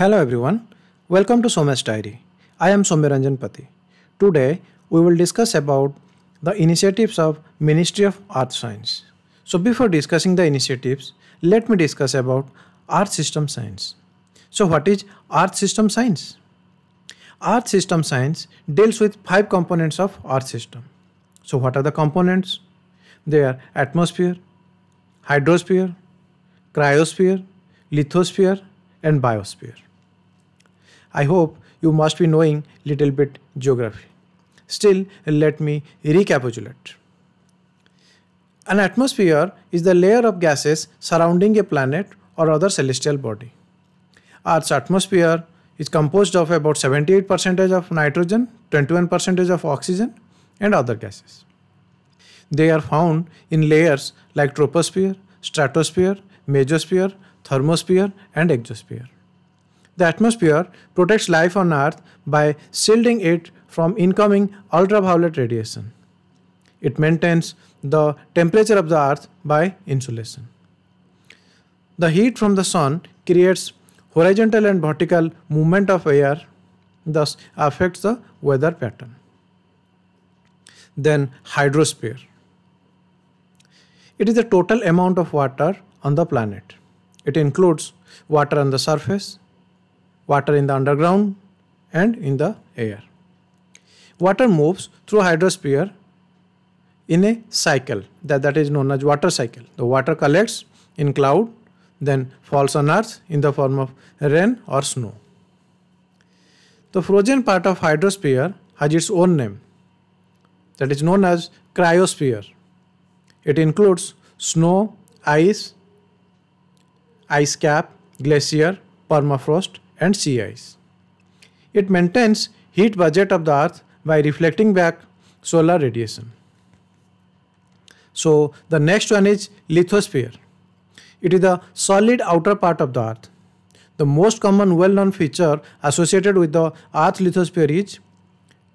Hello everyone, welcome to Somesh Diary. I am Somiranjan Pati. Today we will discuss about the initiatives of Ministry of Earth Science. So before discussing the initiatives, let me discuss about Earth System Science. So what is Earth System Science? Earth System Science deals with five components of Earth system. So what are the components? They are atmosphere, hydrosphere, cryosphere, lithosphere and biosphere. I hope you must be knowing little bit geography. Still, let me recapitulate. An atmosphere is the layer of gases surrounding a planet or other celestial body. Earth's atmosphere is composed of about 78% of nitrogen, 21% of oxygen and other gases. They are found in layers like troposphere, stratosphere, mesosphere, thermosphere and exosphere. The atmosphere protects life on Earth by shielding it from incoming ultraviolet radiation. It maintains the temperature of the Earth by insulation. The heat from the sun creates horizontal and vertical movement of air, thus affects the weather pattern. Then hydrosphere. It is the total amount of water on the planet. It includes water on the surface, water in the underground and in the air. Water moves through hydrosphere in a cycle that, that is known as water cycle. The water collects in cloud then falls on earth in the form of rain or snow. The frozen part of hydrosphere has its own name that is known as cryosphere. It includes snow, ice, ice cap, glacier, permafrost and sea ice. It maintains heat budget of the earth by reflecting back solar radiation. So the next one is lithosphere. It is the solid outer part of the earth. The most common well-known feature associated with the earth lithosphere is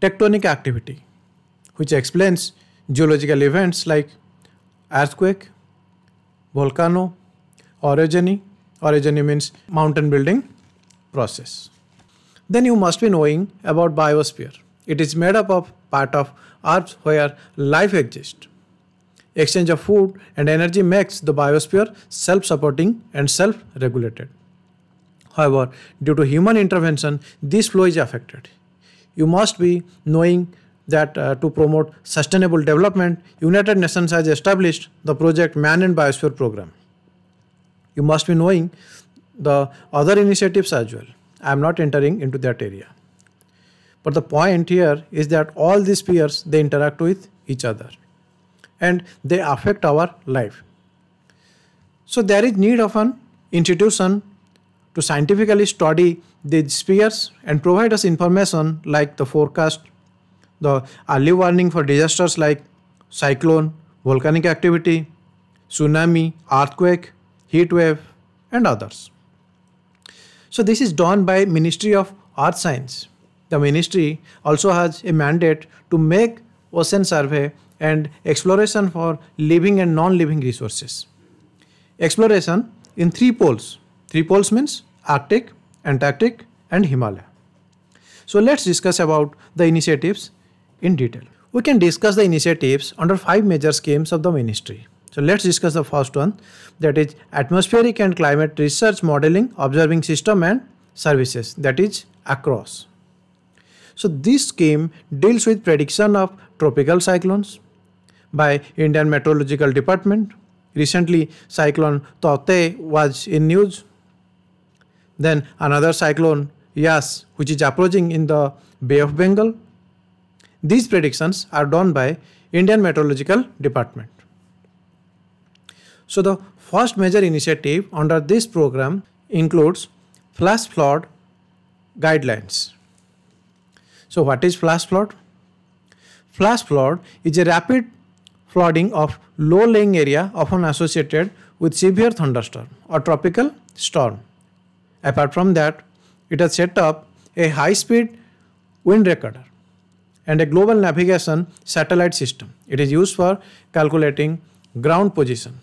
tectonic activity which explains geological events like earthquake, volcano, orogeny. Orogeny means mountain building process. Then you must be knowing about biosphere. It is made up of part of earth where life exists. Exchange of food and energy makes the biosphere self-supporting and self-regulated. However, due to human intervention, this flow is affected. You must be knowing that uh, to promote sustainable development, United Nations has established the project Man and Biosphere program. You must be knowing the other initiatives as well. I am not entering into that area. But the point here is that all these spheres they interact with each other and they affect our life. So there is need of an institution to scientifically study these spheres and provide us information like the forecast, the early warning for disasters like cyclone, volcanic activity, tsunami, earthquake, heat wave and others. So this is done by Ministry of Earth Science. The ministry also has a mandate to make ocean survey and exploration for living and non-living resources. Exploration in three poles. Three poles means Arctic, Antarctic and Himalaya. So let's discuss about the initiatives in detail. We can discuss the initiatives under five major schemes of the ministry. So let's discuss the first one that is atmospheric and climate research modeling observing system and services that is across. So this scheme deals with prediction of tropical cyclones by Indian Meteorological Department. Recently cyclone Taute was in news. Then another cyclone Yas which is approaching in the Bay of Bengal. These predictions are done by Indian Meteorological Department. So the first major initiative under this program includes flash flood guidelines. So what is flash flood? Flash flood is a rapid flooding of low-lying area often associated with severe thunderstorm or tropical storm. Apart from that, it has set up a high-speed wind recorder and a global navigation satellite system. It is used for calculating ground position.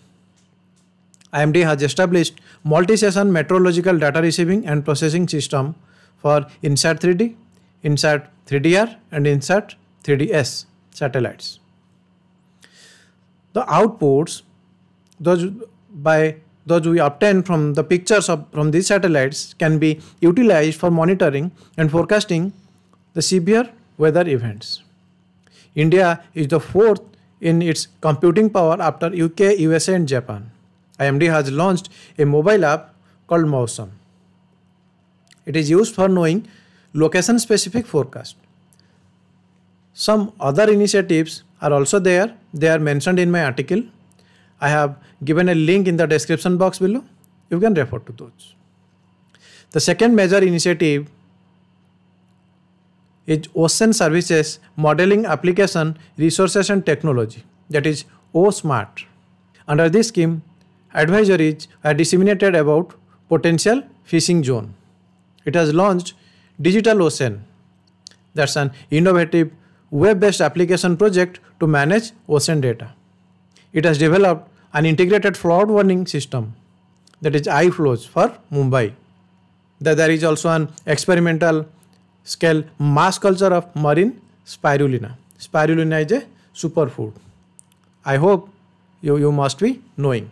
IMD has established multi-session metrological data receiving and processing system for INSAT 3D, INSAT 3DR and INSAT 3DS satellites. The outputs those by those we obtain from the pictures of, from these satellites can be utilized for monitoring and forecasting the severe weather events. India is the fourth in its computing power after UK, USA and Japan. IMD has launched a mobile app called Mausam. It is used for knowing location specific forecast. Some other initiatives are also there. They are mentioned in my article. I have given a link in the description box below. You can refer to those. The second major initiative is Ocean Services Modeling Application Resources and Technology that is OSMART. Under this scheme, advisories are uh, disseminated about potential fishing zone. It has launched Digital Ocean. That's an innovative web-based application project to manage ocean data. It has developed an integrated flood warning system that is iFlows for Mumbai. There is also an experimental scale mass culture of marine spirulina. Spirulina is a superfood. I hope you, you must be knowing.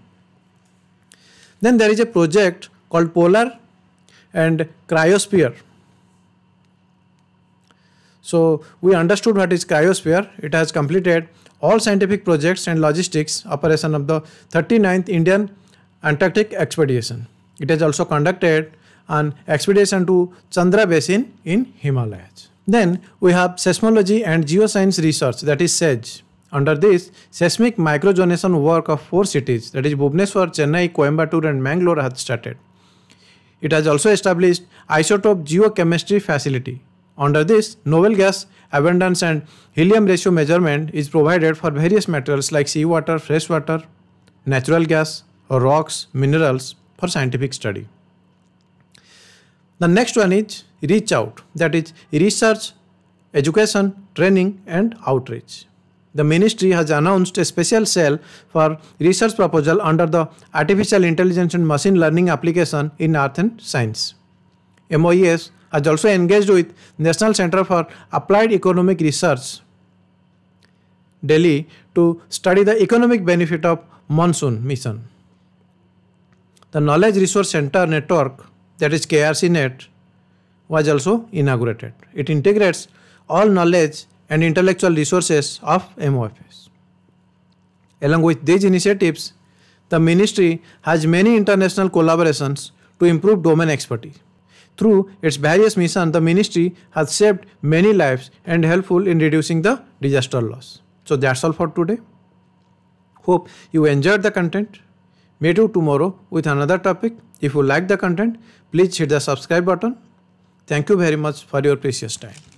Then there is a project called Polar and Cryosphere. So we understood what is Cryosphere. It has completed all scientific projects and logistics operation of the 39th Indian Antarctic Expedition. It has also conducted an expedition to Chandra Basin in Himalayas. Then we have seismology and geoscience research that is SEGE. Under this, seismic microzonation work of four cities, that is Bhubaneswar, Chennai, Coimbatore and Mangalore had started. It has also established isotope geochemistry facility. Under this, novel gas abundance and helium ratio measurement is provided for various materials like seawater, freshwater, natural gas, or rocks, minerals for scientific study. The next one is reach out, that is research, education, training and outreach. The ministry has announced a special cell for research proposal under the Artificial Intelligence and Machine Learning application in Earth and Science. MOES has also engaged with National Center for Applied Economic Research, Delhi to study the economic benefit of monsoon mission. The Knowledge Resource Center network that is KRCNet, was also inaugurated. It integrates all knowledge and intellectual resources of MOFS. Along with these initiatives, the ministry has many international collaborations to improve domain expertise. Through its various missions, the ministry has saved many lives and helpful in reducing the disaster loss. So that's all for today. Hope you enjoyed the content. Meet you tomorrow with another topic. If you like the content, please hit the subscribe button. Thank you very much for your precious time.